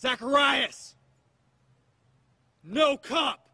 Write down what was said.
Zacharias, no cup.